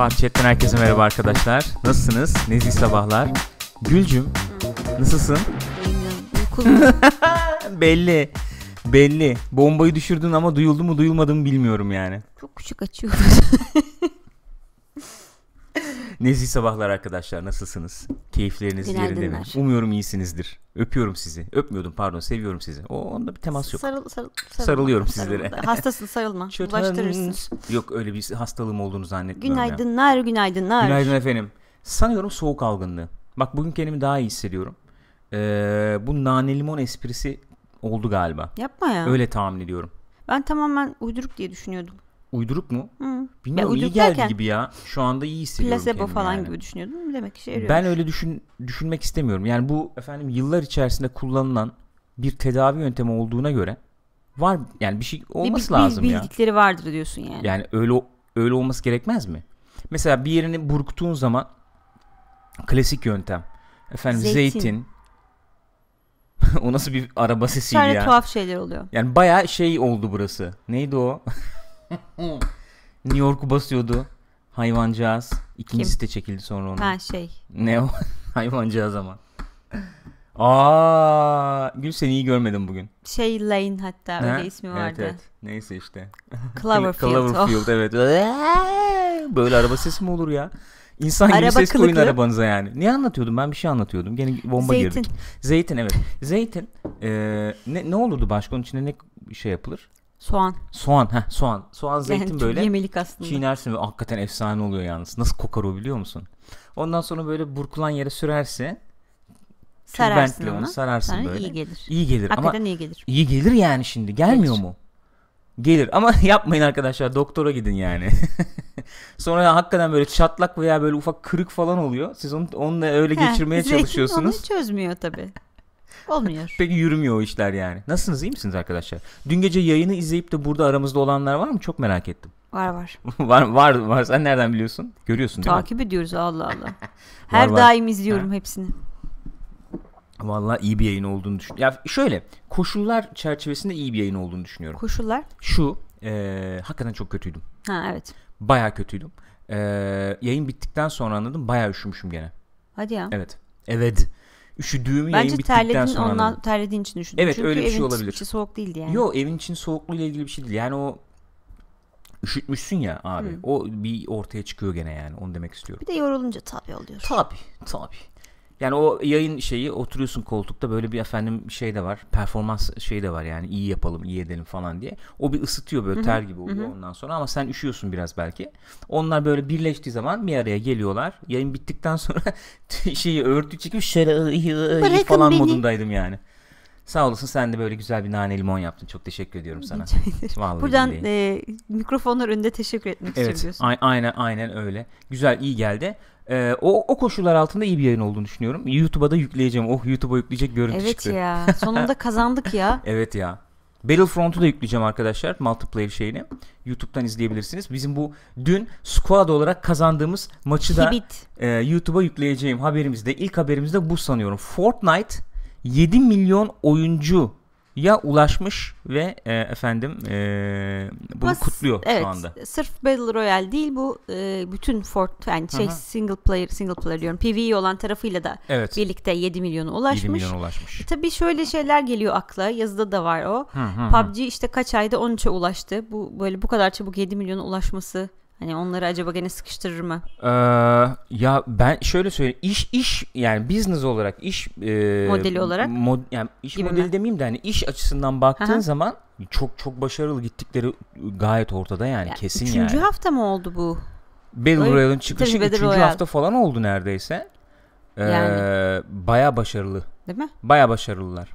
Fark Chat'ten herkese merhaba arkadaşlar. Nasılsınız? Nezih sabahlar. Gülcüm, nasılsın? Belli. Belli. Bombayı düşürdün ama duyuldu mu duyulmadı mı bilmiyorum yani. Çok küçük açıyoruz. Nezih sabahlar arkadaşlar nasılsınız? Keyifleriniz Günaydınlar. yerinde mi? Umuyorum iyisinizdir. Öpüyorum sizi. Öpmüyorum pardon seviyorum sizi. O onda bir temas yok. Sarıl, sarıl, sarılma, Sarılıyorum sarılma. sizlere. Hastasın sarılma. Bulaştırırsın. Yok öyle bir hastalığım olduğunu zannetmiyorum. Günaydınlar ya. günaydınlar. Günaydın efendim. Sanıyorum soğuk algınlığı. Bak bugün kendimi daha iyi hissediyorum. Ee, bu nane limon esprisi oldu galiba. Yapma ya. Öyle tahmin ediyorum. Ben tamamen uyduruk diye düşünüyordum uydurup mu? Hı. Bilmiyorum ya, iyi geldi gibi ya. Şu anda iyi hissediyorum Placebo falan yani. gibi düşünüyordum. Demek işe Ben öyle düşün, düşünmek istemiyorum. Yani bu efendim yıllar içerisinde kullanılan bir tedavi yöntemi olduğuna göre var yani bir şey olması bir, bir, lazım bir, ya. Bildikleri vardır diyorsun yani. Yani öyle öyle olması gerekmez mi? Mesela bir yerini burktuğun zaman klasik yöntem. Efendim zeytin. zeytin. o nasıl bir araba sesiydi ya. tuhaf şeyler oluyor. Yani baya şey oldu burası. Neydi o? New York'u basıyordu hayvancağız. İkincisi Kim? de çekildi sonra onun. Ha şey. Ne o? hayvancağız ama. Aa, Gül seni iyi görmedim bugün. Şey Lane hatta öyle ismi vardı. Evet, evet. Neyse işte. Cloverfield. Cloverfield oh. evet. Böyle araba sesi mi olur ya? İnsan gibi ses kılıklı. koyun arabanıza yani. Ne anlatıyordum ben bir şey anlatıyordum. Gene bomba Zeytin. girdik. Zeytin evet. Zeytin e, ne, ne olurdu başka onun içinde ne şey yapılır? Soğan. Soğan, heh, soğan. Soğan zeytin yani böyle. Yemelik aslında. Çiğnersin ve hakikaten efsane oluyor yalnız. Nasıl kokar o biliyor musun? Ondan sonra böyle burkulan yere sürerse sararsın onu. Sararsın Sana böyle. İyi gelir. İyi gelir hakikaten ama iyi gelir. İyi gelir yani şimdi. Gelmiyor gelir. mu? Gelir ama yapmayın arkadaşlar doktora gidin yani. Sonra hakikaten böyle çatlak veya böyle ufak kırık falan oluyor. Siz onu onunla öyle He, geçirmeye çalışıyorsunuz. Onu çözmüyor tabii. Olmuyor. Peki yürümüyor o işler yani. Nasılsınız iyi misiniz arkadaşlar? Dün gece yayını izleyip de burada aramızda olanlar var mı? Çok merak ettim. Var var. var var var. Sen nereden biliyorsun? Görüyorsun değil Takip mi? ediyoruz Allah Allah. Her var, daim var. izliyorum ha. hepsini. Vallahi iyi bir yayın olduğunu düşün. Ya şöyle koşullar çerçevesinde iyi bir yayın olduğunu düşünüyorum. Koşullar? Şu e, hakikaten çok kötüydüm. Ha evet. Baya kötüydüm. E, yayın bittikten sonra anladım baya üşümüşüm gene. Hadi ya. Evet. Evet üşüdüğüm Bence yayın bittikten sonra. Bence ondan terlediğin için üşüdüm. Evet Çünkü öyle bir şey olabilir. Çünkü soğuk değildi yani. Yo evin için ile ilgili bir şey değil. Yani o üşütmüşsün ya abi. Hı. O bir ortaya çıkıyor gene yani. Onu demek istiyorum. Bir de yorulunca tabii oluyor. Tabi tabi. Yani o yayın şeyi oturuyorsun koltukta böyle bir efendim şey de var. Performans şeyi de var yani iyi yapalım, iyi edelim falan diye. O bir ısıtıyor böyle ter gibi oluyor Hı-hı. ondan sonra ama sen üşüyorsun biraz belki. Onlar böyle birleştiği zaman bir araya geliyorlar. Yayın bittikten sonra şeyi örtü çekip şöyle ıı, ıı, falan beni. modundaydım yani. Sağ olasın sen de böyle güzel bir nane limon yaptın. Çok teşekkür ediyorum sana. Vallahi Buradan e, mikrofonlar önünde teşekkür etmek evet, istiyorum. Evet aynen, aynen öyle. Güzel iyi geldi. Ee, o, o koşullar altında iyi bir yayın olduğunu düşünüyorum. YouTube'a da yükleyeceğim. Oh YouTube'a yükleyecek görüntü evet çıktı. Evet ya. Sonunda kazandık ya. evet ya. Battlefront'u da yükleyeceğim arkadaşlar. Multiplayer şeyini. YouTube'dan izleyebilirsiniz. Bizim bu dün squad olarak kazandığımız maçı da e, YouTube'a yükleyeceğim haberimizde. ilk haberimizde bu sanıyorum. Fortnite 7 milyon oyuncu ya ulaşmış ve e, efendim e, bunu Ama kutluyor evet, şu anda. Sırf Battle Royale değil bu e, bütün Fort yani şey Hı-hı. single player single player diyorum PvE olan tarafıyla da evet. birlikte 7 milyona ulaşmış. 7 milyona ulaşmış. E, tabii şöyle şeyler geliyor akla. Yazıda da var o. Hı-hı. PUBG işte kaç ayda 13'e ulaştı. Bu böyle bu kadar çabuk 7 milyona ulaşması Hani onları acaba gene sıkıştırır mı? Ee, ya ben şöyle söyleyeyim. İş iş yani business olarak iş e, modeli olarak mod, yani iş modeli mi? demeyeyim de hani iş açısından baktığın Aha. zaman çok çok başarılı gittikleri gayet ortada yani ya, kesin üçüncü yani. Üçüncü hafta mı oldu bu? Battle Royale'ın çıkışı Tabii, üçüncü Royale. hafta falan oldu neredeyse. Ee, Baya başarılı. Değil mi? Baya başarılılar.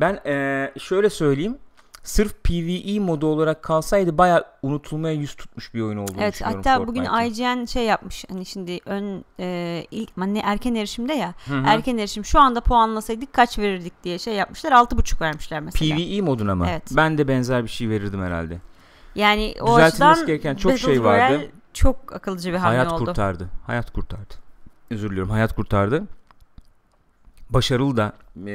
Ben e, şöyle söyleyeyim sırf PvE modu olarak kalsaydı baya unutulmaya yüz tutmuş bir oyun olduğunu evet, düşünüyorum. Hatta Fortnite'ın. bugün IGN şey yapmış hani şimdi ön e, ilk hani erken erişimde ya Hı-hı. erken erişim şu anda puanlasaydık kaç verirdik diye şey yapmışlar 6.5 vermişler mesela. PvE moduna mı? Evet. Ben de benzer bir şey verirdim herhalde. Yani o Düzeltilmesi gereken çok şey vardı. çok akılcı bir hamle hayat oldu. Hayat kurtardı. Hayat kurtardı. Özür diliyorum hayat kurtardı başarılı da e,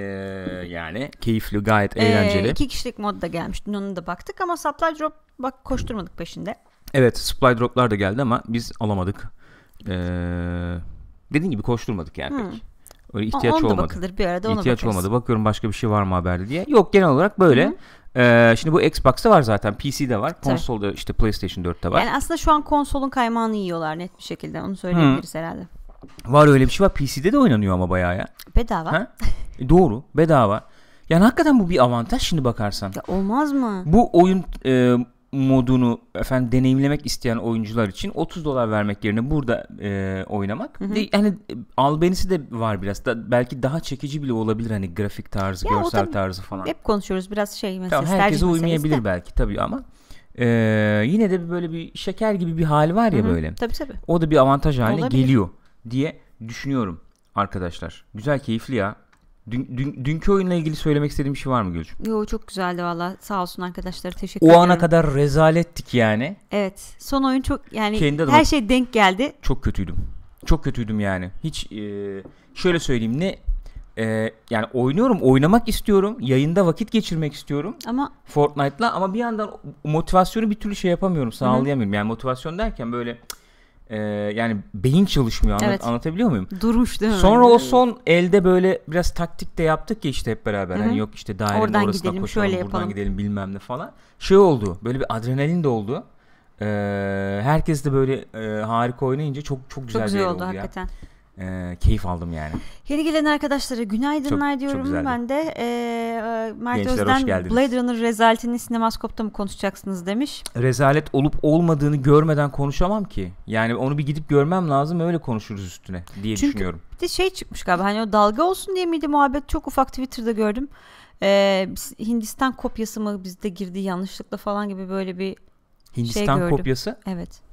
yani keyifli gayet eğlenceli. İki kişilik mod da gelmişti ona da baktık ama supply drop bak koşturmadık peşinde. Evet supply droplar da geldi ama biz alamadık. E, dediğim gibi koşturmadık yani hmm. pek. Öyle ihtiyaç ona olmadı. bakılır bir arada İhtiyaç bakarız. olmadı. Bakıyorum başka bir şey var mı haberde diye. Yok genel olarak böyle. Ee, şimdi bu Xbox'ta var zaten. PC'de var. Konsolda işte PlayStation 4'te var. Yani aslında şu an konsolun kaymağını yiyorlar net bir şekilde. Onu söyleyebiliriz Hı. herhalde. Var öyle bir şey var. PC'de de oynanıyor ama bayağı ya. Bedava. Ha? E, doğru. Bedava. Yani hakikaten bu bir avantaj şimdi bakarsan. Ya olmaz mı? Bu oyun e, modunu efendim deneyimlemek isteyen oyuncular için 30 dolar vermek yerine burada e, oynamak. Hı hı. De, yani e, albenisi de var biraz. Da, belki daha çekici bile olabilir hani grafik tarzı, ya görsel tarzı falan. Hep konuşuyoruz biraz şey mesela. Tamam, herkese uymayabilir de. belki tabii ama e, yine de böyle bir şeker gibi bir hali var ya hı hı. böyle. Tabii tabii. O da bir avantaj haline olabilir. geliyor diye düşünüyorum arkadaşlar. Güzel keyifli ya. Dün, dün, dünkü oyunla ilgili söylemek istediğim bir şey var mı Gülcüm? Yo çok güzeldi valla. Sağ olsun arkadaşlar. Teşekkür o ederim. O ana kadar rezalettik yani. Evet. Son oyun çok yani Kendi her şey denk geldi. Çok kötüydüm. Çok kötüydüm yani. Hiç e, şöyle söyleyeyim ne e, yani oynuyorum, oynamak istiyorum. Yayında vakit geçirmek istiyorum. Ama Fortnite'la ama bir yandan motivasyonu bir türlü şey yapamıyorum, sağlayamıyorum. hı Yani motivasyon derken böyle cık, e, yani beyin çalışmıyor anlat, evet. anlatabiliyor muyum? Duruş değil mi? Sonra o son elde böyle biraz taktik de yaptık ya işte hep beraber. Hani yok işte dairenin oradan orasına gidelim, koşalım şöyle buradan yapalım. gidelim bilmem ne falan. Şey oldu böyle bir adrenalin de oldu. Ee, herkes de böyle e, harika oynayınca çok çok güzel, çok güzel bir oldu, oldu hakikaten. Ya e, keyif aldım yani. Yeni gelen arkadaşlara günaydınlar çok, diyorum. Çok ben de e, Mert Gençler, Özden Blade Runner rezaletini sinemaskopta mı konuşacaksınız demiş. Rezalet olup olmadığını görmeden konuşamam ki. Yani onu bir gidip görmem lazım öyle konuşuruz üstüne diye Çünkü düşünüyorum. Çünkü bir de şey çıkmış galiba hani o dalga olsun diye miydi muhabbet çok ufak Twitter'da gördüm. Ee, Hindistan kopyası mı bizde girdi yanlışlıkla falan gibi böyle bir şey Hindistan şey gördüm. kopyası? Evet.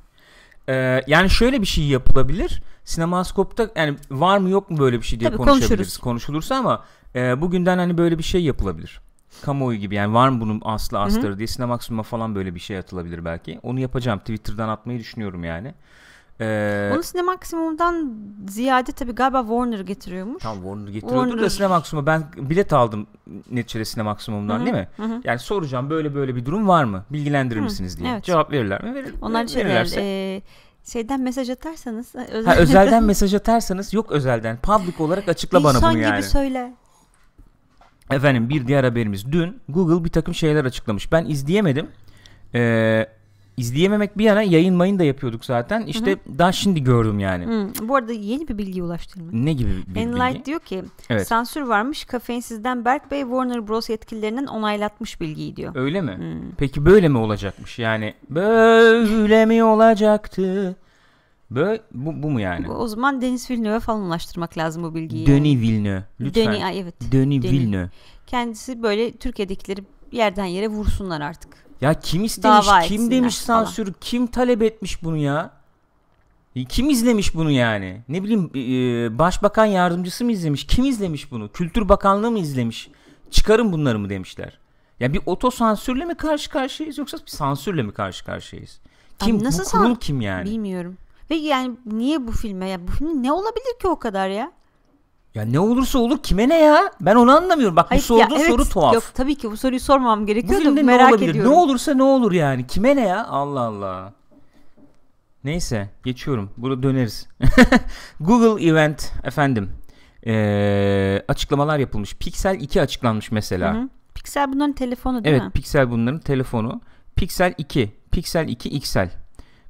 Ee, yani şöyle bir şey yapılabilir. Sinemaskop'ta yani var mı yok mu böyle bir şey diye Tabii konuşabiliriz. Konuşuruz. Konuşulursa ama e, bugünden hani böyle bir şey yapılabilir. Kamuoyu gibi yani var mı bunun aslı astarı Hı-hı. diye Sinemaxim'a falan böyle bir şey atılabilir belki. Onu yapacağım. Twitter'dan atmayı düşünüyorum yani. Ee, Onu Sine Maksimum'dan ziyade tabi galiba Warner getiriyormuş. Tam Warner getiriyordur. Warner. da Sine Maksimum ben bilet aldım neticede Sine Maksimum'dan değil mi? Hı-hı. Yani soracağım böyle böyle bir durum var mı? Bilgilendirir Hı-hı. misiniz diye. Evet. Cevap verirler mi? Verir, Onlar şey, e, verirlerse. Verir, e, şeyden mesaj atarsanız e, özel... ha, özelden mesaj atarsanız yok özelden public olarak açıkla bana bunu yani. İnsan gibi söyle. Efendim bir diğer haberimiz dün Google bir takım şeyler açıklamış. Ben izleyemedim. Ee, izleyememek bir yana yayınmayın da yapıyorduk zaten. İşte Hı-hı. daha şimdi gördüm yani. Hı. Bu arada yeni bir bilgi ulaştın mı? Ne gibi bir bilgi? Enlight diyor ki evet. sansür varmış kafeinsizden Berk Bey Warner Bros yetkililerinden onaylatmış bilgiyi diyor. Öyle mi? Hı. Peki böyle mi olacakmış? Yani böyle mi olacaktı? Böyle, bu, bu mu yani? O zaman Deniz Villeneuve falan ulaştırmak lazım bu bilgiyi. Denis Villeneuve. Lütfen. Denis, evet. Denis, Denis Villeneuve. Kendisi böyle Türkiye'dekileri yerden yere vursunlar artık. Ya kim istemiş, kim demiş sansür, falan. kim talep etmiş bunu ya? E, kim izlemiş bunu yani? Ne bileyim e, e, başbakan yardımcısı mı izlemiş? Kim izlemiş bunu? Kültür Bakanlığı mı izlemiş? Çıkarın bunları mı demişler? Ya bir otosansürle mi karşı karşıyayız yoksa bir sansürle mi karşı karşıyayız? Kim nasıl bu kurul san- kim yani? Bilmiyorum. Ve yani niye bu filme ya bu film ne olabilir ki o kadar ya? Ya ne olursa olur kime ne ya? Ben onu anlamıyorum. Bak Hayır, bu sorduğun ya, evet, soru tuhaf. Yok tabii ki bu soruyu sormam gerekiyor da merak ne ediyorum. Ne olursa ne olur yani. Kime ne ya? Allah Allah. Neyse geçiyorum. Burada döneriz. Google Event efendim. Ee, açıklamalar yapılmış. Pixel 2 açıklanmış mesela. Hı hı. Pixel bunların telefonu değil evet, mi? Evet Pixel bunların telefonu. Pixel 2. Pixel 2 XL.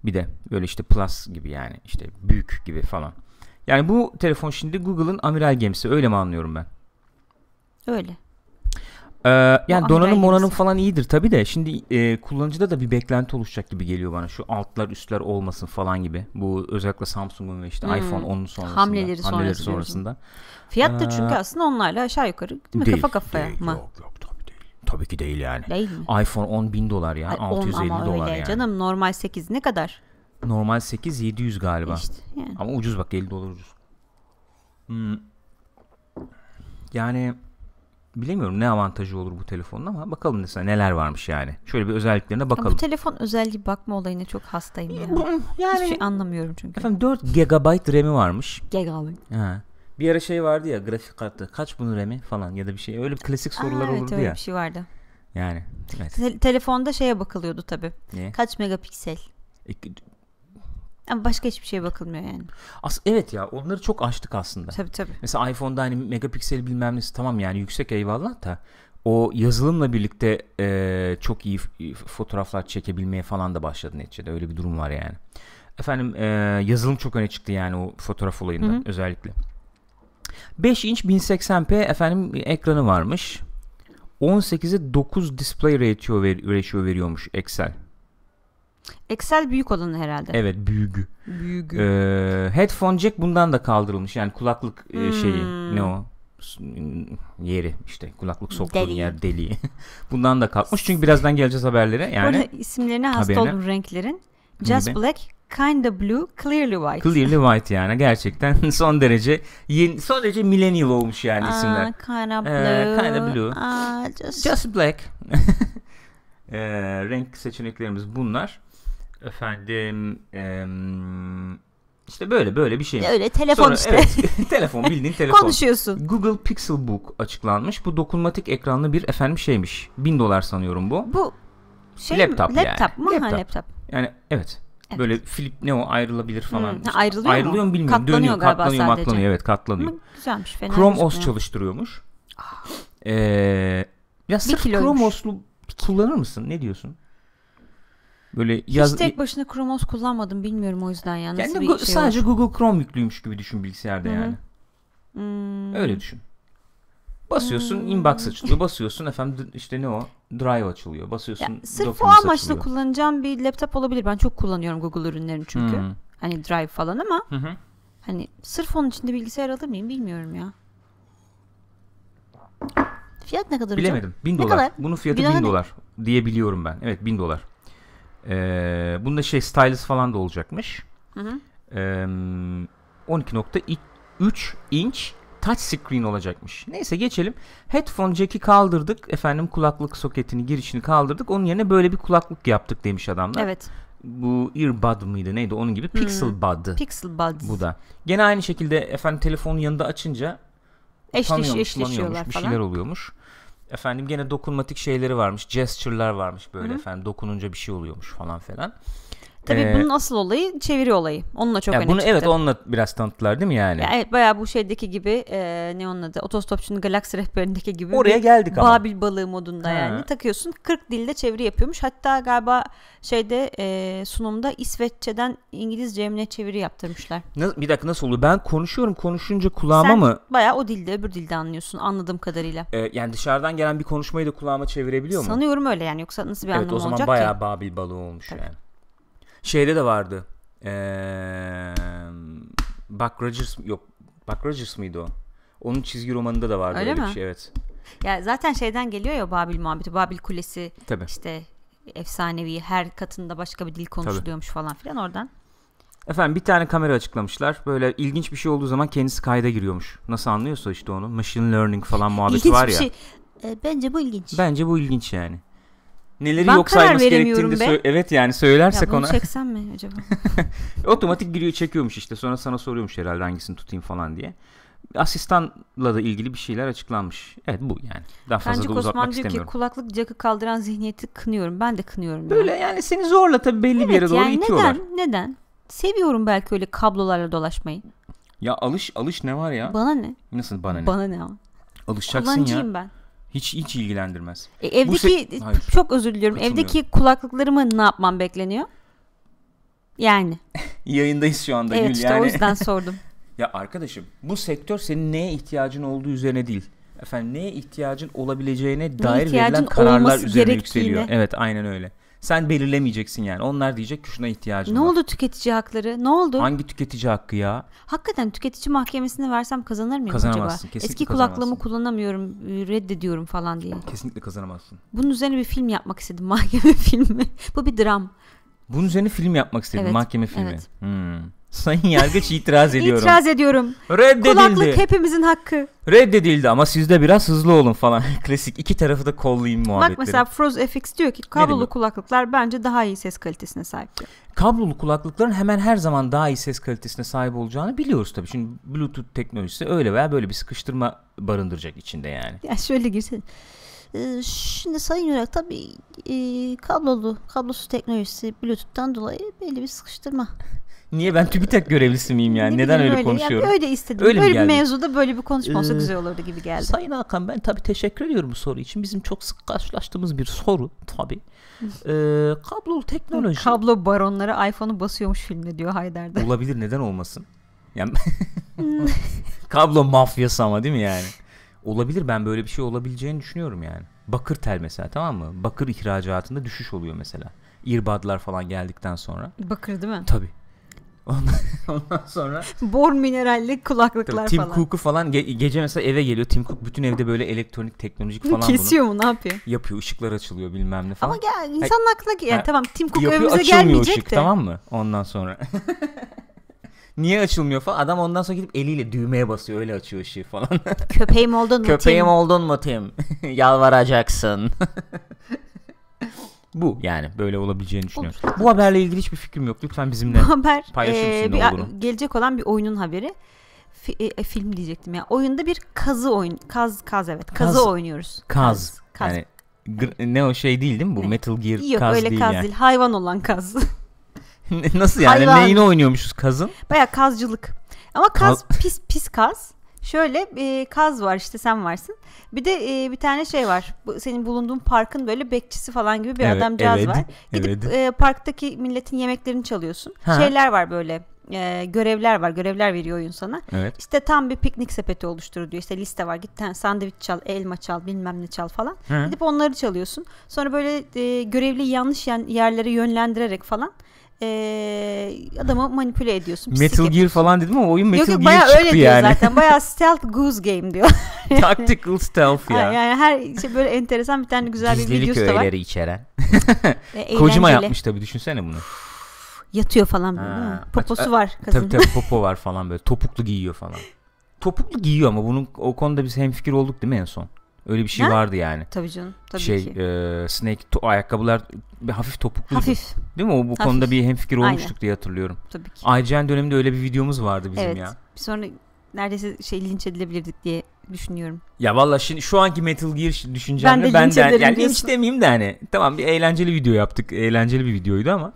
Bir de böyle işte plus gibi yani işte büyük gibi falan. Yani bu telefon şimdi Google'ın amiral gemisi öyle mi anlıyorum ben? Öyle. Ee, yani bu donanım monanım falan iyidir tabi de şimdi e, kullanıcıda da bir beklenti oluşacak gibi geliyor bana şu altlar üstler olmasın falan gibi bu özellikle Samsung'un ve işte hmm. iPhone 10'un sonrasında hamleleri, hamleleri sonrasında fiyat da ee, çünkü aslında onlarla aşağı yukarı değil mi değil, kafa kafaya değil, mı? Yok yok tabii değil tabii ki değil yani değil mi? iPhone 10 bin dolar ya yani, 650 ama dolar öyle. yani canım normal 8 ne kadar Normal 8 700 galiba. İşte yani. Ama ucuz bak 50 dolar ucuz. Hmm. Yani bilemiyorum ne avantajı olur bu telefonun ama bakalım mesela neler varmış yani. Şöyle bir özelliklerine bakalım. Ama bu telefon özelliği bakma olayına çok hastayım ya. Yani. yani Hiçbir şey anlamıyorum çünkü. Efendim 4 GB RAM'i varmış. Gigabyte. Ha. Bir ara şey vardı ya grafik kartı kaç bunun RAM'i falan ya da bir şey. Öyle bir klasik sorular Aa, evet, olurdu öyle ya. bir şey vardı. Yani. Evet. Te- telefonda şeye bakılıyordu tabii. Ne? Kaç megapiksel? E, ama başka hiçbir şeye bakılmıyor yani. As evet ya onları çok açtık aslında. Tabii tabii. Mesela iPhone'da hani megapiksel bilmem nesi tamam yani yüksek eyvallah da o yazılımla birlikte e, çok iyi fotoğraflar çekebilmeye falan da başladı neticede. Öyle bir durum var yani. Efendim e, yazılım çok öne çıktı yani o fotoğraf olayında Hı-hı. özellikle. 5 inç 1080p efendim ekranı varmış. 18'e 9 display ratio, ver, ratio veriyormuş Excel. Excel büyük olanı herhalde. Evet büyük. Büyük. Ee, headphone jack bundan da kaldırılmış. Yani kulaklık e, hmm. şeyi ne o? yeri işte kulaklık soktuğun deli. yer deliği. Bundan da kalkmış çünkü birazdan geleceğiz haberlere. Yani Burada isimlerine hasta haberine. oldum renklerin. Just Gibi. Black, Kinda Blue, Clearly White. Clearly White yani gerçekten son derece yeni, son derece millennial olmuş yani Aa, isimler. Kinda ee, Blue. Ee, kinda Blue. Aa, just... just Black. ee, renk seçeneklerimiz bunlar. Efendim işte böyle böyle bir şey. Öyle telefon Sonra, işte. Evet, telefon bildiğin telefon. Konuşuyorsun. Google Pixel Book açıklanmış. Bu dokunmatik ekranlı bir efendim şeymiş. Bin dolar sanıyorum bu. Bu şey laptop mi? Yani. Laptop mı? Laptop. Ha, laptop. Yani evet. Evet. Böyle flip ne o ayrılabilir falan. Hmm, ayrılıyor ayrılıyor mu? mu bilmiyorum. Katlanıyor Dönüyor, galiba katlanıyor, sadece. Katlanıyor, evet katlanıyor. Ama güzelmiş fena. Chrome OS çalıştırıyormuş. Ah. Ee, ya bir sırf Chrome OS'lu kullanır mısın? Ne diyorsun? Böyle yaz... Hiç tek başına Chrome kullanmadım bilmiyorum o yüzden yani. yani bir şey sadece var. Google Chrome yüklüymüş gibi düşün bilgisayarda Hı-hı. yani. Hmm. Öyle düşün. Basıyorsun hmm. inbox açılıyor. Basıyorsun efendim işte ne o? Drive açılıyor. Basıyorsun ya, Sırf o amaçla açılıyor. kullanacağım bir laptop olabilir. Ben çok kullanıyorum Google ürünlerini çünkü. Hmm. Hani Drive falan ama. Hı hı. Hani sırf onun için de bilgisayar alır mıyım bilmiyorum ya. Fiyat ne kadar Bilemedim. 1000 ne dolar. Kadar? Bunun fiyatı Günah 1000 dolar diyebiliyorum ben. Evet 1000 dolar. Ee, bunda şey stylus falan da olacakmış. Hı hı. Ee, 12.3 inç touch screen olacakmış. Neyse geçelim. Headphone jack'i kaldırdık. Efendim kulaklık soketini girişini kaldırdık. Onun yerine böyle bir kulaklık yaptık demiş adamlar. Evet. Bu earbud mıydı neydi onun gibi hmm. pixel bud. Pixel bud. Bu da. Gene aynı şekilde efendim telefonun yanında açınca Eşleş, eşleşiyorlar bir şeyler oluyormuş. Efendim gene dokunmatik şeyleri varmış. Gesture'lar varmış böyle Hı-hı. efendim. Dokununca bir şey oluyormuş falan filan. Tabii ee, bunun asıl olayı çeviri olayı. Onunla çok önemli. Bunu çıktı. evet onunla biraz tanıttılar değil mi yani? Ya, evet bayağı bu şeydeki gibi e, ne onun adı otostopçunun galaksi rehberindeki gibi. Oraya geldik ama. Babil balığı modunda ha. yani takıyorsun 40 dilde çeviri yapıyormuş. Hatta galiba şeyde e, sunumda İsveççeden İngilizceye mi çeviri yaptırmışlar. Nasıl, bir dakika nasıl oluyor? Ben konuşuyorum konuşunca kulağıma Sen mı? bayağı o dilde öbür dilde anlıyorsun anladığım kadarıyla. Ee, yani dışarıdan gelen bir konuşmayı da kulağıma çevirebiliyor mu? Sanıyorum öyle yani yoksa nasıl bir evet, anlamı olacak ki? Evet o zaman bayağı ki? Babil balığı olmuş Tabii. yani. Şeyde de vardı. Ee, Buck Rogers yok. Buck Rogers mıydı o? Onun çizgi romanında da vardı öyle, öyle mi? bir şey evet. Ya zaten şeyden geliyor ya Babil muhabbeti. Babil Kulesi Tabii. işte efsanevi her katında başka bir dil konuşuluyormuş Tabii. falan filan oradan. Efendim bir tane kamera açıklamışlar. Böyle ilginç bir şey olduğu zaman kendisi kayda giriyormuş. Nasıl anlıyorsa işte onu. Machine learning falan muhabbeti ilginç var ya. Bir şey. E, bence bu ilginç. Bence bu ilginç yani neleri ben yok sayması gerektiğini be. evet yani söylersek ya bunu ona. çeksem mi acaba? Otomatik giriyor çekiyormuş işte sonra sana soruyormuş herhalde hangisini tutayım falan diye. Asistanla da ilgili bir şeyler açıklanmış. Evet bu yani. Daha fazla Bence da uzatmak Kosman diyor ki kulaklık cakı kaldıran zihniyeti kınıyorum. Ben de kınıyorum. Böyle yani, yani seni zorla tabii belli evet, bir yere doğru yani itiyorlar. Neden? Neden? Seviyorum belki öyle kablolarla dolaşmayı. Ya alış alış ne var ya? Bana ne? Nasıl bana ne? Bana ne ama? Alışacaksın ya. ben. Hiç hiç ilgilendirmez. E, evdeki se- çok özür diliyorum. Evdeki kulaklıklarımı ne yapmam bekleniyor? Yani. Yayındayız şu anda evet, Gül. işte yani. o yüzden sordum. ya arkadaşım bu sektör senin neye ihtiyacın olduğu üzerine değil. Efendim neye ihtiyacın olabileceğine dair verilen kararlar üzerine yükseliyor. Evet aynen öyle sen belirlemeyeceksin yani. Onlar diyecek ki şuna ihtiyacım ne var. Ne oldu tüketici hakları? Ne oldu? Hangi tüketici hakkı ya? Hakikaten tüketici mahkemesine versem kazanır mıyım kazanamazsın, acaba? Kesinlikle Eski kulaklığımı kullanamıyorum, e, reddediyorum falan diye. Kesinlikle kazanamazsın. Bunun üzerine bir film yapmak istedim mahkeme filmi. Bu bir dram. Bunun üzerine film yapmak istedim evet, mahkeme filmi. Evet. Hmm. Sayın Yargıç itiraz ediyorum. İtiraz ediyorum. Reddedildi. Kulaklık hepimizin hakkı. Reddedildi ama siz de biraz hızlı olun falan. Klasik iki tarafı da kollayın muhabbetleri. Bak mesela Froze FX diyor ki kablolu kulaklıklar bence daha iyi ses kalitesine sahip. Kablolu kulaklıkların hemen her zaman daha iyi ses kalitesine sahip olacağını biliyoruz tabii. Şimdi Bluetooth teknolojisi öyle veya böyle bir sıkıştırma barındıracak içinde yani. Ya şöyle girsin. Ee, şimdi sayın olarak tabii e, kablolu, kablosuz teknolojisi Bluetooth'tan dolayı belli bir sıkıştırma Niye ben TÜBİTAK görevlisi miyim yani? Ne Neden öyle, öyle konuşuyorum? öyle istedim. Öyle böyle bir mevzuda böyle bir konuşma olsa ee, güzel olurdu gibi geldi. Sayın Hakan ben tabii teşekkür ediyorum bu soru için. Bizim çok sık karşılaştığımız bir soru tabii. ee, kablolu teknoloji. Kablo baronları iPhone'u basıyormuş filmde diyor Haydar'da. Olabilir neden olmasın? Yani kablo mafyası ama değil mi yani? Olabilir ben böyle bir şey olabileceğini düşünüyorum yani. Bakır tel mesela tamam mı? Bakır ihracatında düşüş oluyor mesela. İrbadlar falan geldikten sonra. Bakır değil mi? Tabii. Ondan sonra bor mineralli kulaklıklar Tim falan. Tim Cook'u falan ge- gece mesela eve geliyor. Tim Cook bütün evde böyle elektronik teknolojik falan Kesiyor bunu. mu ne yapıyor? Yapıyor ışıklar açılıyor bilmem ne falan. Ama gel insanın aklına ki yani tamam Tim Cook yapıyor, evimize gelmeyecek ışık, de. tamam mı? Ondan sonra. Niye açılmıyor falan. Adam ondan sonra gidip eliyle düğmeye basıyor öyle açıyor ışığı falan. Köpeğim oldun mu Köpeğim Tim? oldun mu Tim? Yalvaracaksın bu yani böyle olabileceğini düşünüyorum. Olur. Bu haberle ilgili hiçbir fikrim yok. Lütfen bizimle bu haber, paylaşır ee, Gelecek olan bir oyunun haberi. Fi, e, e, film diyecektim ya. Oyunda bir kazı oyun kaz kaz evet. Kazı kaz, oynuyoruz. Kaz. kaz. Yani gr- ne o şey değil değil mi bu? Metal Gear yok, kaz öyle değil kaz yani. değil. Hayvan olan kaz. Nasıl yani? Hayvan. Neyini oynuyormuşuz kazın? Baya kazcılık. Ama kaz pis pis kaz. Şöyle e, kaz var işte sen varsın. Bir de e, bir tane şey var. senin bulunduğun parkın böyle bekçisi falan gibi bir evet, adamcağız evet, var. Gidip evet. parktaki milletin yemeklerini çalıyorsun. Ha. Şeyler var böyle e, görevler var. Görevler veriyor oyun sana. Evet. İşte tam bir piknik sepeti oluşturur diyor. İşte liste var. Git sandviç çal, elma çal, bilmem ne çal falan. Hı. Gidip onları çalıyorsun. Sonra böyle e, görevli yanlış yerlere yönlendirerek falan e, adamı manipüle ediyorsun. Metal Gear falan dedim ama oyun Metal yok, yok, Gear bayağı öyle diyor zaten. Bayağı stealth goose game diyor. Tactical stealth ya. Yani her şey böyle enteresan bir tane güzel Gizlilik bir videosu da var. öğeleri içeren. e, Kocama yapmış tabii düşünsene bunu. Yatıyor falan böyle. Poposu var kızın. Tabii tabii popo var falan böyle. Topuklu giyiyor falan. Topuklu giyiyor ama bunun o konuda biz hemfikir olduk değil mi en son? Öyle bir şey ha? vardı yani. Tabii canım. Tabii şey, ki. E, Snake to, ayakkabılar bir hafif topuklu. Hafif. Değil mi? O bu hafif. konuda bir hemfikir olmuştuk Aynen. diye hatırlıyorum. Tabii ki. IGN döneminde öyle bir videomuz vardı bizim evet. ya. Bir sonra neredeyse şey linç edilebilirdik diye düşünüyorum. Ya valla şimdi şu anki Metal Gear düşüncemle ben de, ben linç, de, yani, diyorsun. linç demeyeyim de hani tamam bir eğlenceli video yaptık. Eğlenceli bir videoydu ama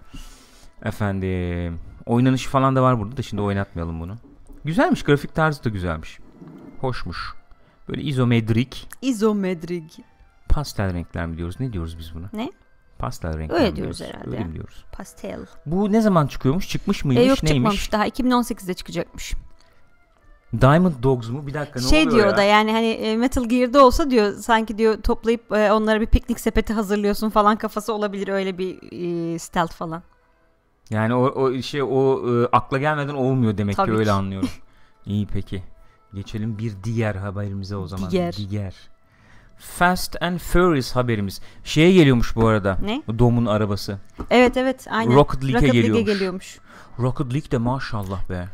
efendim oynanışı falan da var burada da şimdi oynatmayalım bunu. Güzelmiş grafik tarzı da güzelmiş. Hoşmuş. Böyle izometrik. İzometrik. Pastel renkler mi diyoruz? Ne diyoruz biz buna? Ne? Pastel renkler Öyle diyoruz diyoruz herhalde. Öyle mi diyoruz? Pastel. Bu ne zaman çıkıyormuş? Çıkmış mıymış? E yok Neymiş? çıkmamış daha. 2018'de çıkacakmış. Diamond Dogs mu? Bir dakika ne şey oluyor diyor ya? da yani hani e, Metal Gear'da olsa diyor sanki diyor toplayıp e, onlara bir piknik sepeti hazırlıyorsun falan kafası olabilir öyle bir e, stealth falan. Yani o, o şey o e, akla gelmeden olmuyor demek Tabii ki, ki öyle anlıyorum. İyi peki. Geçelim bir diğer haberimize o zaman. Diğer. diğer. Fast and Furious haberimiz. Şeye geliyormuş bu arada. Ne? Dom'un arabası. Evet evet aynen. Rocket League'e Rocket geliyormuş. League geliyormuş. Rocket League de maşallah be.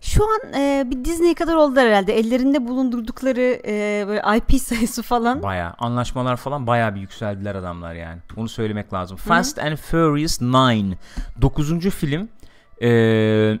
Şu an e, bir Disney kadar oldular herhalde. Ellerinde bulundurdukları e, böyle IP sayısı falan. Baya anlaşmalar falan baya bir yükseldiler adamlar yani. Onu söylemek lazım. Fast Hı-hı. and Furious 9. 9. film. Eee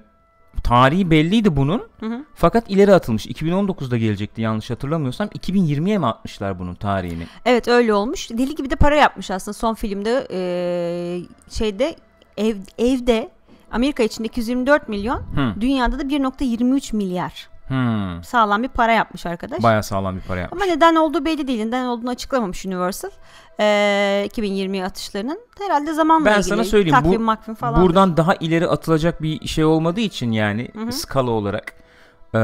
tarihi belliydi bunun. Hı hı. Fakat ileri atılmış. 2019'da gelecekti yanlış hatırlamıyorsam. 2020'ye mi atmışlar bunun tarihini? Evet öyle olmuş. Deli gibi de para yapmış aslında son filmde ee, şeyde ev, evde Amerika içinde 224 milyon, hı. dünyada da 1.23 milyar. Hmm. Sağlam bir para yapmış arkadaş. Baya sağlam bir para yapmış. Ama neden olduğu belli değil. Neden olduğunu açıklamamış Universal. Ee, 2020 atışlarının. Herhalde zamanla ben ilgili. Ben sana söyleyeyim. Takvim, bu, falan. Buradan diyor. daha ileri atılacak bir şey olmadığı için yani Hı-hı. skala olarak. Ee,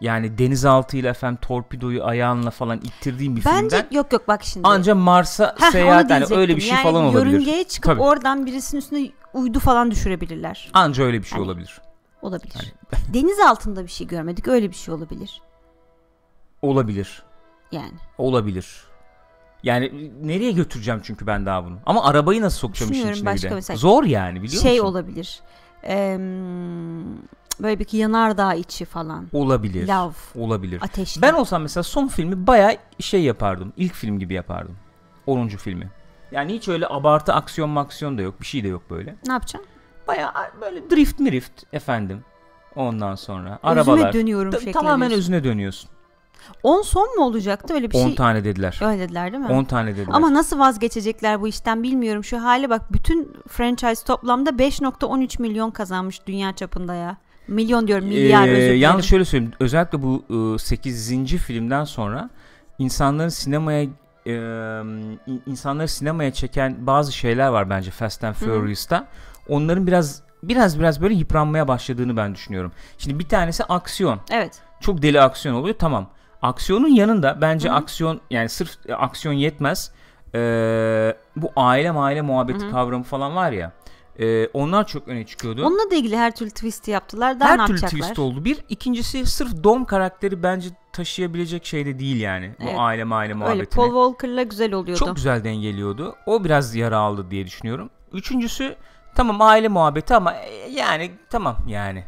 yani denizaltıyla efendim torpidoyu ayağınla falan ittirdiğim bir Bence, filmden. Bence yok yok bak şimdi. Anca Mars'a Heh, seyahat yani öyle bir şey yani falan olabilir. Yörüngeye çıkıp Tabii. oradan birisinin üstüne uydu falan düşürebilirler. Anca öyle bir şey yani, olabilir. Olabilir. Yani. Deniz altında bir şey görmedik. Öyle bir şey olabilir. Olabilir. Yani. Olabilir. Yani nereye götüreceğim çünkü ben daha bunu. Ama arabayı nasıl sokacağım işin içine başka bir de. Mesela, Zor yani biliyor şey musun? Şey olabilir. Ee, böyle bir yanardağ içi falan. Olabilir. Lav. Olabilir. Ateşli. Ben olsam mesela son filmi baya şey yapardım. İlk film gibi yapardım. 10. filmi. Yani hiç öyle abartı aksiyon maksiyon da yok. Bir şey de yok böyle. Ne yapacaksın? Baya böyle drift mirift efendim. Ondan sonra özüne arabalar. dönüyorum Ta- Tamamen diyorsun. özüne dönüyorsun. 10 son mu olacaktı öyle bir 10 şey? 10 tane dediler. Öyle dediler değil mi? 10 tane dediler. Ama nasıl vazgeçecekler bu işten bilmiyorum. Şu hale bak bütün franchise toplamda 5.13 milyon kazanmış dünya çapında ya. Milyon diyorum milyar ee, özür Yalnız şöyle söyleyeyim özellikle bu 8. Iı, filmden sonra insanların sinemaya e, insanları sinemaya çeken bazı şeyler var bence Fast and Furious'ta. Hı hı. Onların biraz biraz biraz böyle yıpranmaya başladığını ben düşünüyorum. Şimdi bir tanesi aksiyon. Evet. Çok deli aksiyon oluyor. Tamam. Aksiyonun yanında bence Hı-hı. aksiyon yani sırf e, aksiyon yetmez. Ee, bu aile aile muhabbeti Hı-hı. kavramı falan var ya. E, onlar çok öne çıkıyordu. Onunla da ilgili her türlü twist yaptılar. Daha her ne türlü yapacaklar? twist oldu. Bir ikincisi sırf Dom karakteri bence taşıyabilecek şey de değil yani. Evet. aile aile muhabbetini. Öyle Paul Walker'la güzel oluyordu. Çok güzel dengeliyordu. O biraz yara aldı diye düşünüyorum. Üçüncüsü tamam aile muhabbeti ama e, yani tamam yani.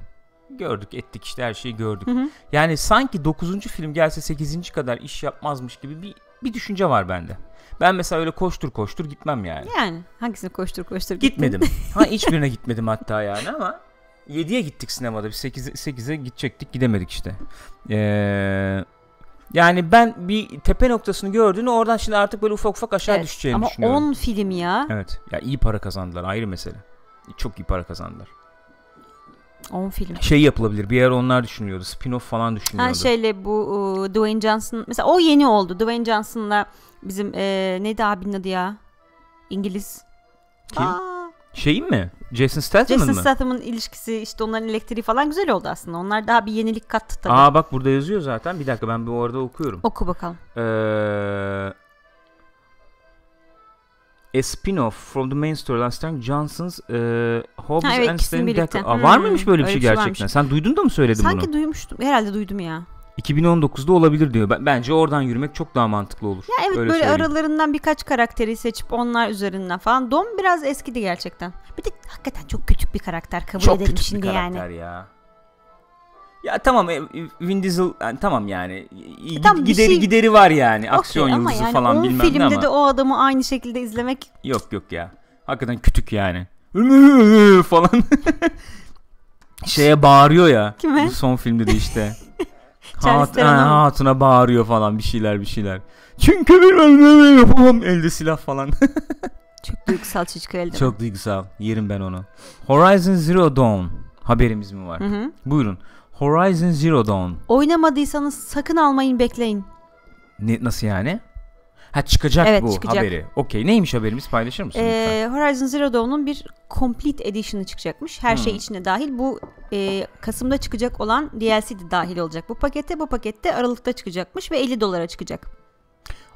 Gördük ettik işte her şeyi gördük. Hı hı. Yani sanki 9. film gelse 8. kadar iş yapmazmış gibi bir bir düşünce var bende. Ben mesela öyle koştur koştur gitmem yani. Yani hangisini koştur koştur gittin? Gitmedim. ha hiçbirine gitmedim hatta yani ama 7'ye gittik sinemada. Biz 8'e 8'e gidecektik gidemedik işte. Ee, yani ben bir tepe noktasını gördüğünü oradan şimdi artık böyle ufak ufak aşağı evet, düşeceğini ama düşünüyorum. Ama 10 film ya. Evet. Ya iyi para kazandılar ayrı mesele. Çok iyi para kazandılar. 10 film. Şey yapılabilir. Bir yer onlar düşünüyordu. Spin-off falan düşünüyordu. Ha şeyle bu uh, Dwayne Johnson mesela o yeni oldu. Dwayne Johnson'la bizim e, neydi abinin adı ya? İngiliz. Kim? Aa, Şeyin mi? Jason Statham'ın Jason Statham'ın ilişkisi işte onların elektriği falan güzel oldu aslında. Onlar daha bir yenilik kattı tabii. Aa bak burada yazıyor zaten. Bir dakika ben bu arada okuyorum. Oku bakalım. Eee... A spin-off from the main storyline starring Johnson's uh, e, Hobbes ha, evet, and Stanley var hmm, mıymış böyle hmm, bir şey gerçekten? Varmış. Sen duydun da mı söyledim Sanki bunu? Sanki duymuştum. Herhalde duydum ya. 2019'da olabilir diyor. bence oradan yürümek çok daha mantıklı olur. Ya evet Öyle böyle söyleyeyim. aralarından birkaç karakteri seçip onlar üzerinden falan. Dom biraz eskidi gerçekten. Bir de hakikaten çok küçük bir karakter kabul çok edelim şimdi yani. Çok küçük bir karakter ya. Ya tamam e, e, Vin Diesel yani, e, tamam yani tamam, gideri şey... gideri var yani aksiyon okay, yıldızı yani falan bilmem ne ama. filmde de o adamı aynı şekilde izlemek. Yok yok ya. Hakikaten kütük yani. falan şeye bağırıyor ya. Kime? Son filmde de işte. Hat ha, hatuna bağırıyor falan bir şeyler bir şeyler. Çünkü bilmem ne yapamam elde silah falan. Çok duygusal çocuk elde. Çok duygusal. Yerim ben onu. Horizon Zero Dawn haberimiz mi var? Hı hı. Buyurun. Horizon Zero Dawn. Oynamadıysanız sakın almayın bekleyin. Ne, nasıl yani? Ha çıkacak evet, bu çıkacak. haberi. Okey neymiş haberimiz paylaşır mısın ee, Horizon Zero Dawn'un bir Complete Edition'ı çıkacakmış. Her şey hmm. şey içine dahil. Bu e, Kasım'da çıkacak olan DLC de dahil olacak bu pakete. Bu pakette Aralık'ta çıkacakmış ve 50 dolara çıkacak.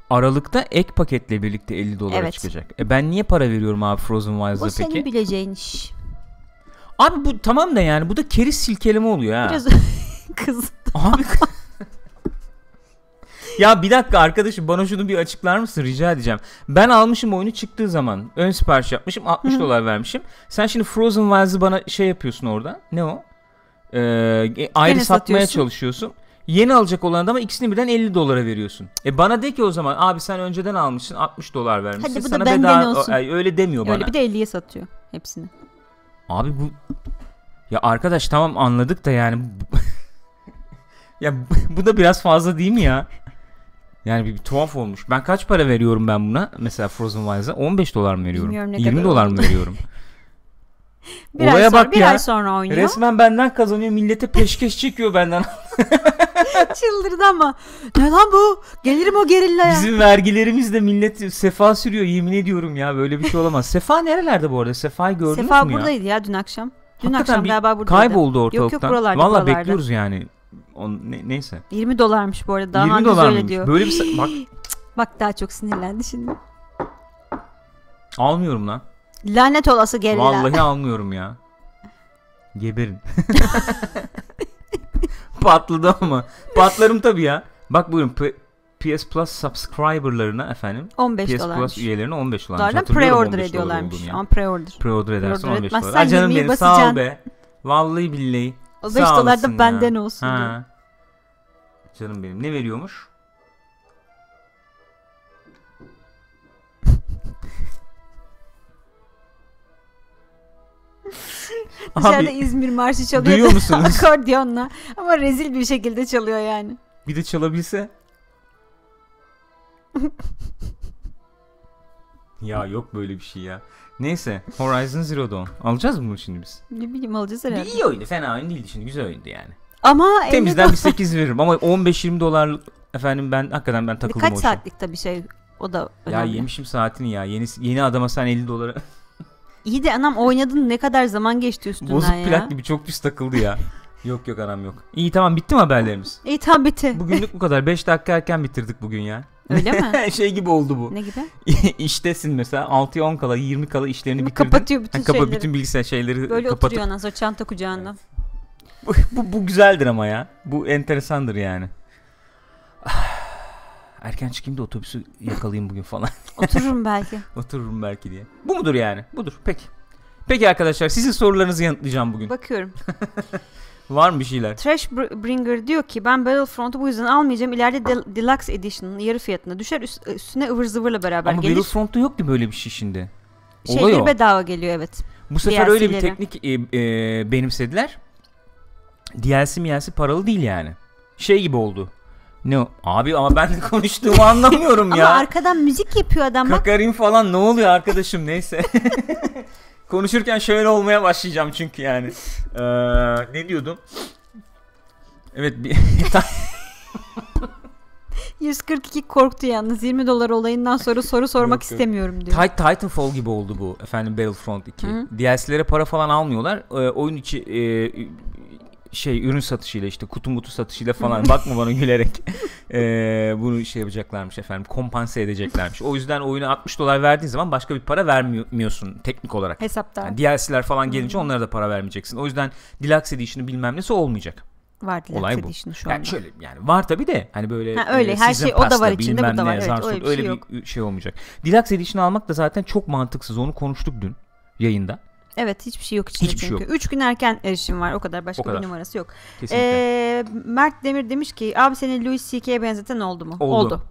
Aralık'ta ek paketle birlikte 50 dolara evet. çıkacak. E ben niye para veriyorum abi Frozen Wilds'a peki? O senin bileceğin iş. Abi bu tamam da yani bu da keriz silkeleme oluyor ha. Biraz kız. Abi ya bir dakika arkadaşım bana şunu bir açıklar mısın rica edeceğim. Ben almışım oyunu çıktığı zaman. Ön sipariş yapmışım 60 dolar vermişim. Sen şimdi Frozen Wilds'ı bana şey yapıyorsun orada. Ne o? Ee, e, ayrı Yine satmaya satıyorsun. çalışıyorsun. Yeni alacak olan ama ikisini birden 50 dolara veriyorsun. E bana de ki o zaman abi sen önceden almışsın 60 dolar vermişsin. Hadi bu da sana benden bedava, olsun. Ay, öyle demiyor bana. Öyle bir de 50'ye satıyor hepsini. Abi bu ya arkadaş tamam anladık da yani ya bu da biraz fazla değil mi ya? Yani bir, bir tuhaf olmuş. Ben kaç para veriyorum ben buna? Mesela Frozen Wilds'a 15 dolar mı veriyorum? 20 dolar mı veriyorum? bir Olaya ay sonra, bak bir ya. ay sonra oynuyor. Resmen benden kazanıyor. Millete peşkeş çekiyor benden. Çıldırdı ama. Ne lan bu? Gelirim o gerilla ya. Bizim vergilerimizle millet sefa sürüyor. Yemin ediyorum ya böyle bir şey olamaz. Sefa nerelerde bu arada? Sefa'yı gördünüz sefa mü ya? Sefa buradaydı ya dün akşam. Dün Hakikaten akşam galiba buradaydı. Kayboldu ortalıktan. Yok yok buralarda. Valla bekliyoruz yani. On, ne, neyse. 20 dolarmış bu arada. Daha 20 dolar diyor. Böyle bir bak. bak daha çok sinirlendi şimdi. Almıyorum lan. Lanet olası geriler. Vallahi almıyorum ya. Geberin. Patladı ama. Patlarım tabii ya. Bak buyurun P- PS Plus subscriberlarına efendim 15 PS dolarmış. Plus üyelerine 15 dolarmış. Dolardan pre-order ediyorlarmış. Dolar Ama pre-order. Pre-order edersen pre-order 15 dolar. Ay canım benim sağ ol be. Vallahi billahi. O 5 Sağ dolar da benden olsun. Ha. Canım benim. Ne veriyormuş? Dışarıda Abi, İzmir marşı çalıyor. Duyuyor musunuz? Akordiyonla. Ama rezil bir şekilde çalıyor yani. Bir de çalabilse. ya yok böyle bir şey ya. Neyse Horizon Zero Dawn. Alacağız mı bunu şimdi biz? Ne bileyim alacağız herhalde. İyi oyundu fena oyun değildi şimdi güzel oyundu yani. Ama Temizden bir 8 veririm ama 15-20 dolar efendim ben hakikaten ben takıldım Birkaç o işe. saatlikte şey o da önemli. Ya yemişim saatini ya yeni, yeni adama sen 50 dolara. İyi de anam oynadın ne kadar zaman geçti üstünden Bozuk ya. Bozuk plak gibi çok pis takıldı ya. yok yok anam yok. İyi tamam bitti mi haberlerimiz? İyi tamam bitti. Bugünlük bu kadar. 5 dakika erken bitirdik bugün ya. Öyle mi? şey gibi oldu bu. Ne gibi? İştesin mesela 6'ya 10 kala 20 kala işlerini Ama bitirdin. Kapatıyor bütün ha, kapa, şeyleri. Bütün bilgisayar şeyleri Böyle kapatıp... oturuyor anasını çanta kucağında. Bu, bu, bu güzeldir ama ya. Bu enteresandır yani. Erken çıkayım da otobüsü yakalayayım bugün falan. Otururum belki. Otururum belki diye. Bu mudur yani? Budur. Peki. Peki arkadaşlar sizin sorularınızı yanıtlayacağım bugün. Bakıyorum. Var mı bir şeyler? Trash Bringer diyor ki ben Battlefront'u bu yüzden almayacağım. İleride Del Deluxe Edition'ın yarı fiyatına düşer üst, e, üstüne ıvır zıvırla beraber Ama gelir. Ama Battlefront'ta yok ki böyle bir şey şimdi. Şey, Olay Şeyleri o. bedava geliyor evet. Bu sefer DLC'leri. öyle bir teknik e, e, benimsediler. DLC miyasi paralı değil yani. Şey gibi oldu. Ne o? Abi ama ben de konuştuğumu anlamıyorum ya. ama arkadan müzik yapıyor adam bak. Kakarin falan ne oluyor arkadaşım neyse. Konuşurken şöyle olmaya başlayacağım çünkü yani. Ee, ne diyordum? Evet bir 142 korktu yalnız 20 dolar olayından sonra soru sormak yok, yok. istemiyorum diyor. Tit- Titanfall gibi oldu bu efendim Battlefront 2. Hı-hı. DLC'lere para falan almıyorlar. Ee, oyun içi e, şey ürün satışıyla işte kutu mutu satışıyla falan hmm. bakma bana gülerek e, bunu şey yapacaklarmış efendim kompanse edeceklermiş. O yüzden oyunu 60 dolar verdiğin zaman başka bir para vermiyorsun teknik olarak. Hesapta. Yani DLC'ler falan gelince hmm. onlara da para vermeyeceksin. O yüzden Deluxe Edition'ı bilmem nesi olmayacak. Var Deluxe Olay bu. Edition'ı şu anda. Yani şöyle yani var tabi de hani böyle ha, öyle, e, her şey pasta, o da var içinde bu da var. Ne, evet, öyle bir, şey, öyle bir şey olmayacak. Deluxe Edition'ı almak da zaten çok mantıksız onu konuştuk dün yayında. Evet hiçbir şey yok içinde hiçbir şey çünkü. Şey yok. Üç gün erken erişim var o kadar başka o kadar. bir numarası yok. Kesinlikle. Ee, Mert Demir demiş ki abi seni Louis C.K.'ye benzeten oldu mu? Oldu. oldu.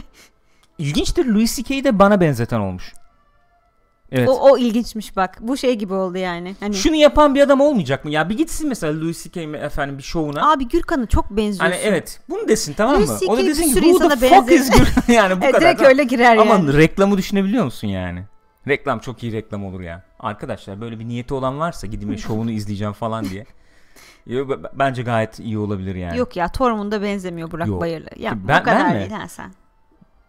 İlginçtir Louis C.K'yi de bana benzeten olmuş. Evet. O, o ilginçmiş bak. Bu şey gibi oldu yani. Hani... Şunu yapan bir adam olmayacak mı? Ya bir gitsin mesela Louis C.K. efendim bir şovuna. Abi Gürkan'a çok benziyorsun. Hani evet. Bunu desin tamam mı? Louis o da desin ki who the fuck benziyor. is Gürkan? yani bu evet, kadar. Direkt öyle girer Aman, yani. Aman reklamı düşünebiliyor musun yani? Reklam çok iyi reklam olur ya. Arkadaşlar böyle bir niyeti olan varsa gidin şovunu izleyeceğim falan diye. Yo, bence gayet iyi olabilir yani. Yok ya Tormund'a benzemiyor Burak Yok. Bayırlı. Ya ben, bu kadar ben mi? değil sen.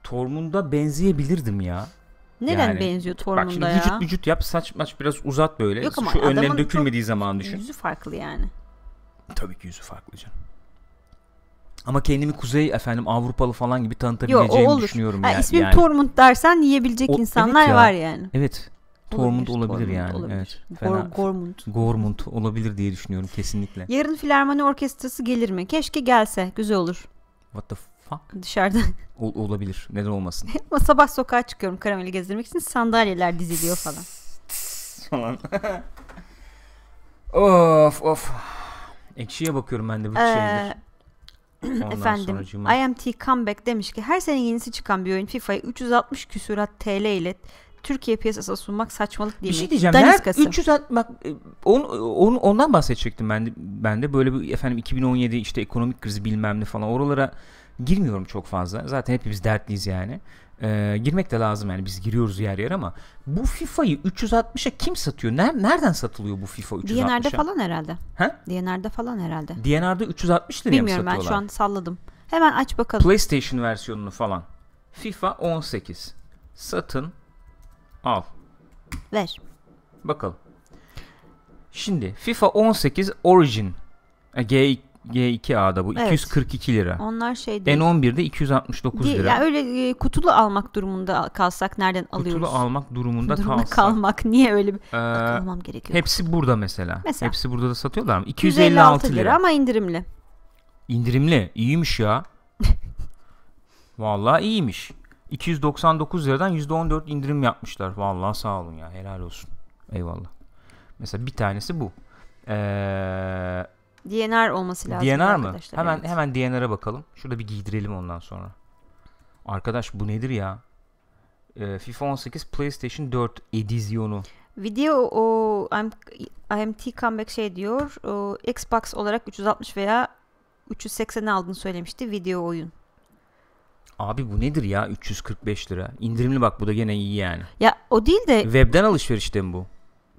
Tormund'a benzeyebilirdim ya. Neden yani, benziyor Tormund'a bak şimdi ya? Vücut vücut yap saç maç biraz uzat böyle. Yok ama Şu önlerin dökülmediği zaman düşün. Yüzü farklı yani. Tabii ki yüzü farklı canım. Ama kendimi Kuzey efendim Avrupalı falan gibi tanıtabileceğimi düşünüyorum. Ha, yani. İsmim yani. Tormund dersen yiyebilecek o, insanlar evet ya. var yani. Evet. Tormund olabilir, olabilir yani. Olabilir. Evet. Fena. Gormund. Gormund olabilir diye düşünüyorum kesinlikle. Yarın Filarmoni Orkestrası gelir mi? Keşke gelse. Güzel olur. What the fuck? Dışarıda. Ol, olabilir. Neden olmasın? Ama sabah sokağa çıkıyorum karameli gezdirmek için. Sandalyeler diziliyor falan. falan. of of. Ekşiye bakıyorum ben de bu ee, şeydir. Ondan Efendim sonracığıma... IMT Comeback demiş ki her sene yenisi çıkan bir oyun FIFA'yı 360 küsurat TL ile Türkiye piyasasına sunmak saçmalık değil Bir şey diyeceğim. Daniskası. 300 bak e, on, on, ondan bahsedecektim ben de, ben de böyle bir efendim 2017 işte ekonomik krizi bilmem ne falan oralara girmiyorum çok fazla. Zaten hepimiz dertliyiz yani. E, girmek de lazım yani biz giriyoruz yer yer ama bu FIFA'yı 360'a kim satıyor? Ner nereden satılıyor bu FIFA 360'a? DNR'de falan herhalde. He? DNR'de falan herhalde. DNR'de 360 liraya Bilmiyorum mı satıyorlar? Bilmiyorum ben şu an salladım. Hemen aç bakalım. PlayStation versiyonunu falan. FIFA 18. Satın. Al. Ver. Bakalım. Şimdi FIFA 18 Origin. E, G G2A'da bu. Evet. 242 lira. Onlar şey değil. N11'de 269 lira. Yani öyle e, kutulu almak durumunda kalsak nereden kutulu alıyoruz? Kutulu almak durumunda Durumda kalsak. kalmak niye öyle bir ee, almam gerekiyor? Hepsi burada mesela. mesela. Hepsi burada da satıyorlar mı? 256 lira. lira ama indirimli. İndirimli. İyiymiş ya. Vallahi iyiymiş. 299 liradan %14 indirim yapmışlar. Vallahi sağ olun ya. Helal olsun. Eyvallah. Mesela bir tanesi bu. Eee DNR olması lazım. DNR mı? Hemen evet. hemen DNR'a bakalım. Şurada bir giydirelim ondan sonra. Arkadaş bu nedir ya? Ee, FIFA 18 PlayStation 4 edizyonu. Video o IMT comeback şey diyor. O, Xbox olarak 360 veya 380 aldığını söylemişti video oyun. Abi bu nedir ya 345 lira. İndirimli bak bu da gene iyi yani. Ya o değil de webden alışverişte mi bu?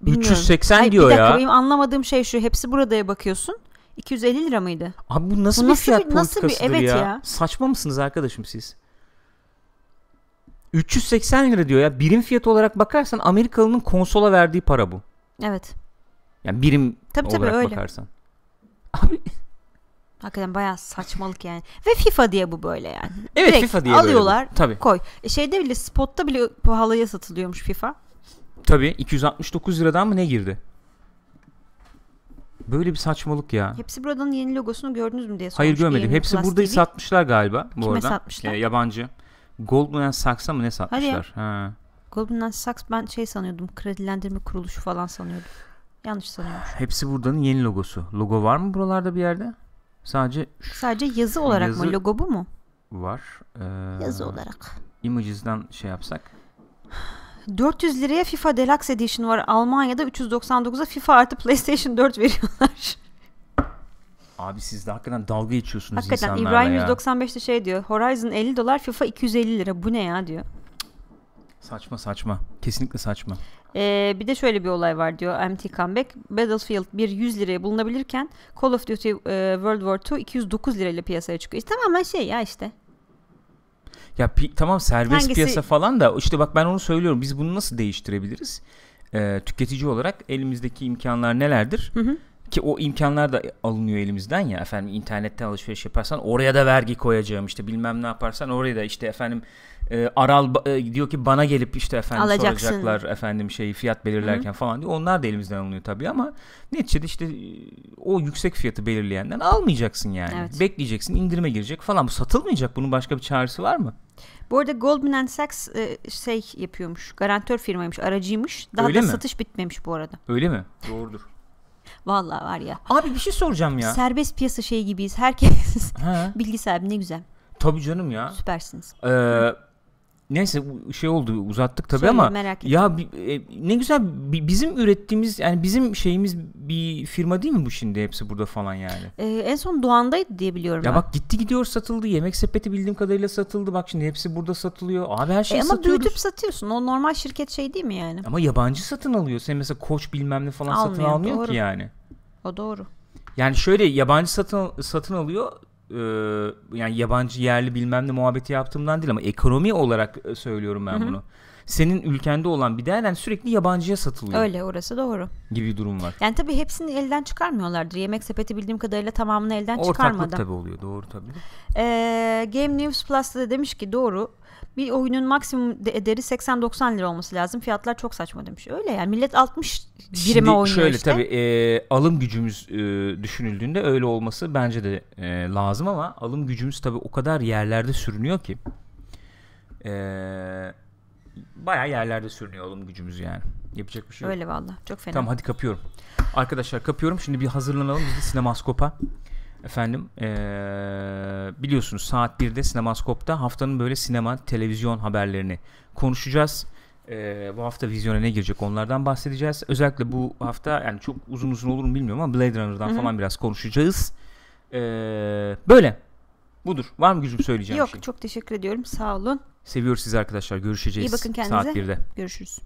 Bilmiyorum. 380 Hayır, diyor bir dakika, ya. Benim anlamadığım şey şu. Hepsi burada ya bakıyorsun. 250 lira mıydı? Abi bu nasıl bu bir nasıl fiyat bir, nasıl bir, evet ya? ya? Saçma mısınız arkadaşım siz? 380 lira diyor ya. Birim fiyatı olarak bakarsan Amerikalının konsola verdiği para bu. Evet. Yani birim tabii, olarak tabii, öyle. bakarsan. Abi Hakikaten baya saçmalık yani. Ve FIFA diye bu böyle yani. Evet Direkt FIFA diye alıyorlar, böyle. Tabii. koy. E şeyde bile spotta bile pahalıya satılıyormuş FIFA. Tabii 269 liradan mı ne girdi? Böyle bir saçmalık ya. Hepsi buradan yeni logosunu gördünüz mü diye sormuş. Hayır görmedim. Hepsi Plus burada TV. satmışlar galiba bu Kime arada. satmışlar? E, yabancı. Goldman Sachs'a mı ne satmışlar? Ha. Goldman Sachs ben şey sanıyordum. Kredilendirme kuruluşu falan sanıyordum. Yanlış sanıyormuşum. Hepsi buradanın yeni logosu. Logo var mı buralarda bir yerde? Sadece Sadece yazı olarak yazı... mı? Logo bu mu? Var. Ee, yazı olarak. Images'dan şey yapsak. 400 liraya FIFA Deluxe Edition var. Almanya'da 399'a FIFA artı PlayStation 4 veriyorlar. Abi siz de hakikaten dalga geçiyorsunuz hakikaten, insanlarla İbrahim ya. 195'te şey diyor. Horizon 50 dolar, FIFA 250 lira. Bu ne ya diyor. Saçma saçma. Kesinlikle saçma. Ee, bir de şöyle bir olay var diyor MT Comeback. Battlefield 1 100 liraya bulunabilirken Call of Duty e, World War 2 209 lirayla piyasaya çıkıyor. İşte tamamen şey ya işte. Ya tamam serbest Hangisi? piyasa falan da işte bak ben onu söylüyorum. Biz bunu nasıl değiştirebiliriz? Ee, tüketici olarak elimizdeki imkanlar nelerdir? Hı hı ki o imkanlar da alınıyor elimizden ya efendim internette alışveriş yaparsan oraya da vergi koyacağım işte bilmem ne yaparsan oraya da işte efendim e, Aral e, diyor ki bana gelip işte efendim Alacaksın. soracaklar efendim şeyi fiyat belirlerken hı falan diyor. Onlar da elimizden alınıyor tabii ama neticede işte e, o yüksek fiyatı belirleyenden almayacaksın yani. Evet. Bekleyeceksin indirime girecek falan. Bu satılmayacak. Bunun başka bir çaresi var mı? Bu arada Goldman Sachs e, şey yapıyormuş. Garantör firmaymış, aracıymış. Daha Öyle da mi? satış bitmemiş bu arada. Öyle mi? Doğrudur. Vallahi var ya. Abi bir şey soracağım ya. Serbest piyasa şey gibiyiz. Herkes bilgisayar. sahibi ne güzel. Tabii canım ya. Süpersiniz. Ee, Neyse şey oldu uzattık tabi ama merak ya e, ne güzel bizim ürettiğimiz yani bizim şeyimiz bir firma değil mi bu şimdi hepsi burada falan yani. Ee, en son Doğan'daydı diye biliyorum. Ya ben. bak gitti gidiyor satıldı yemek sepeti bildiğim kadarıyla satıldı bak şimdi hepsi burada satılıyor. Abi her şeyi e, ama satıyoruz. Ama büyütüp satıyorsun o normal şirket şey değil mi yani? Ama yabancı satın alıyor sen mesela koç bilmem ne falan almıyor, satın almıyor doğru. ki yani. O doğru. Yani şöyle yabancı satın satın alıyor e, yani yabancı yerli bilmem ne muhabbeti yaptığımdan değil ama ekonomi olarak e, söylüyorum ben Hı-hı. bunu. Senin ülkende olan bir değerden sürekli yabancıya satılıyor. Öyle orası doğru. Gibi durum var. Yani tabii hepsini elden çıkarmıyorlardır. Yemek sepeti bildiğim kadarıyla tamamını elden Ortaklık çıkarmadan. Ortaklık tabii oluyor doğru tabii. Ee, Game News Plus'ta da demiş ki doğru bir oyunun maksimum değeri 80-90 lira olması lazım. Fiyatlar çok saçma demiş. Öyle yani millet 60 birime Şimdi oynuyor şöyle işte. tabii e, alım gücümüz e, düşünüldüğünde öyle olması bence de e, lazım ama alım gücümüz tabii o kadar yerlerde sürünüyor ki. E, bayağı yerlerde sürünüyor alım gücümüz yani. Yapacak bir şey yok. Öyle valla çok fena. Tamam hadi kapıyorum. Arkadaşlar kapıyorum. Şimdi bir hazırlanalım biz de sinemaskopa. Efendim ee, biliyorsunuz saat 1'de Sinemaskop'ta haftanın böyle sinema, televizyon haberlerini konuşacağız. Ee, bu hafta vizyona ne girecek onlardan bahsedeceğiz. Özellikle bu hafta yani çok uzun uzun olur mu bilmiyorum ama Blade Runner'dan falan biraz konuşacağız. Ee, böyle. Budur. Var mı gücüm söyleyeceğim Yok, şey? çok teşekkür ediyorum. Sağ olun. Seviyoruz sizi arkadaşlar. Görüşeceğiz. İyi bakın kendinize. Saat 1'de. Görüşürüz.